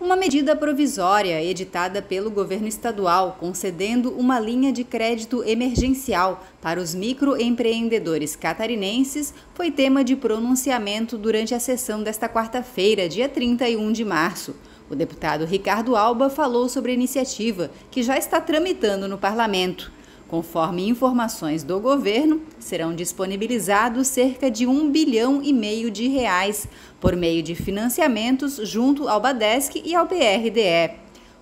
Uma medida provisória editada pelo governo estadual concedendo uma linha de crédito emergencial para os microempreendedores catarinenses foi tema de pronunciamento durante a sessão desta quarta-feira, dia 31 de março. O deputado Ricardo Alba falou sobre a iniciativa, que já está tramitando no parlamento. Conforme informações do governo, serão disponibilizados cerca de um bilhão e meio de reais por meio de financiamentos junto ao Badesc e ao PRDE.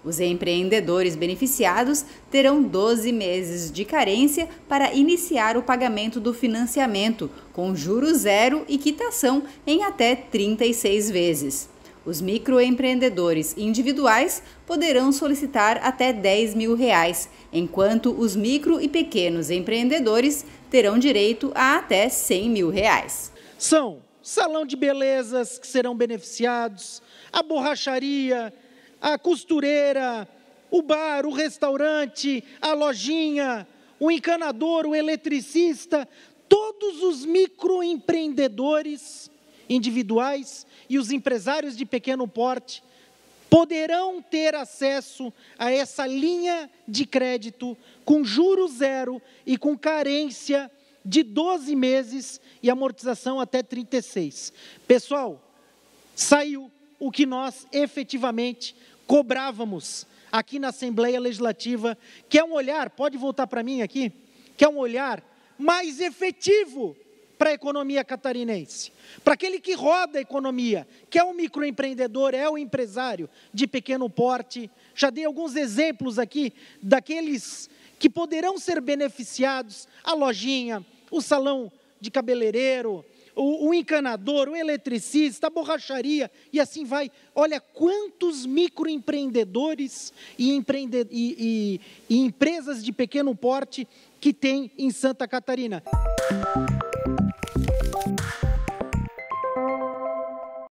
Os empreendedores beneficiados terão 12 meses de carência para iniciar o pagamento do financiamento, com juros zero e quitação em até 36 vezes. Os microempreendedores individuais poderão solicitar até 10 mil reais, enquanto os micro e pequenos empreendedores terão direito a até 100 mil reais. São salão de belezas que serão beneficiados, a borracharia, a costureira, o bar, o restaurante, a lojinha, o encanador, o eletricista, todos os microempreendedores individuais e os empresários de pequeno porte poderão ter acesso a essa linha de crédito com juro zero e com carência de 12 meses e amortização até 36. Pessoal, saiu o que nós efetivamente cobrávamos aqui na Assembleia Legislativa, que é um olhar, pode voltar para mim aqui, que é um olhar mais efetivo para a economia catarinense. Para aquele que roda a economia, que é o um microempreendedor, é o um empresário de pequeno porte. Já dei alguns exemplos aqui daqueles que poderão ser beneficiados: a lojinha, o salão de cabeleireiro, o, o encanador, o eletricista, a borracharia e assim vai. Olha quantos microempreendedores e, empreende, e, e, e empresas de pequeno porte que tem em Santa Catarina.